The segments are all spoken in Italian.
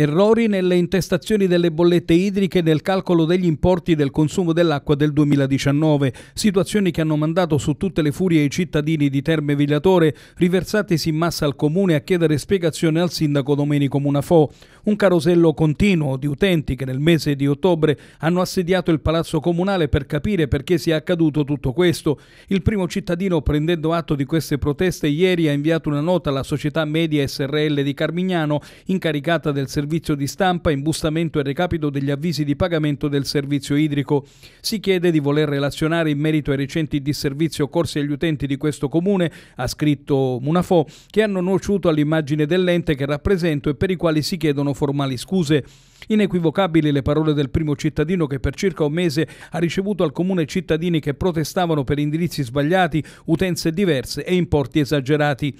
Errori nelle intestazioni delle bollette idriche nel calcolo degli importi del consumo dell'acqua del 2019, situazioni che hanno mandato su tutte le furie i cittadini di Terme Vigliatore, riversatisi in massa al comune a chiedere spiegazione al sindaco Domenico Munafò. Un carosello continuo di utenti che nel mese di ottobre hanno assediato il palazzo comunale per capire perché sia accaduto tutto questo. Il primo cittadino, prendendo atto di queste proteste, ieri ha inviato una nota alla società Media SRL di Carmignano, incaricata del servizio servizio di stampa, imbustamento e recapito degli avvisi di pagamento del servizio idrico. Si chiede di voler relazionare in merito ai recenti disservizi occorsi agli utenti di questo comune, ha scritto Munafo, che hanno nuociuto all'immagine dell'ente che rappresento e per i quali si chiedono formali scuse. Inequivocabili le parole del primo cittadino che per circa un mese ha ricevuto al comune cittadini che protestavano per indirizzi sbagliati, utenze diverse e importi esagerati.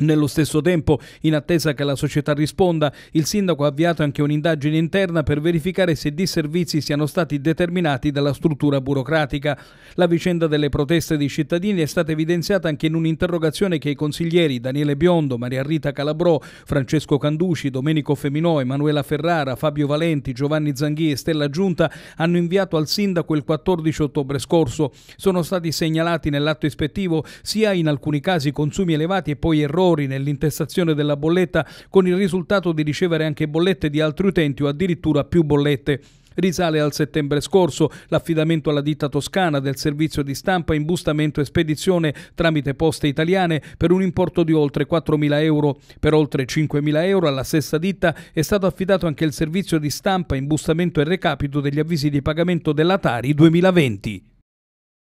Nello stesso tempo, in attesa che la società risponda, il sindaco ha avviato anche un'indagine interna per verificare se disservizi siano stati determinati dalla struttura burocratica. La vicenda delle proteste dei cittadini è stata evidenziata anche in un'interrogazione che i consiglieri Daniele Biondo, Maria Rita Calabrò, Francesco Canduci, Domenico Feminò, Emanuela Ferrara, Fabio Valenti, Giovanni Zanghi e Stella Giunta hanno inviato al sindaco il 14 ottobre scorso. Sono stati segnalati nell'atto ispettivo sia in alcuni casi consumi elevati e poi errori errori nell'intestazione della bolletta con il risultato di ricevere anche bollette di altri utenti o addirittura più bollette. Risale al settembre scorso l'affidamento alla ditta toscana del servizio di stampa, imbustamento e spedizione tramite poste italiane per un importo di oltre 4.000 euro. Per oltre 5.000 euro alla stessa ditta è stato affidato anche il servizio di stampa, imbustamento e recapito degli avvisi di pagamento della Tari 2020.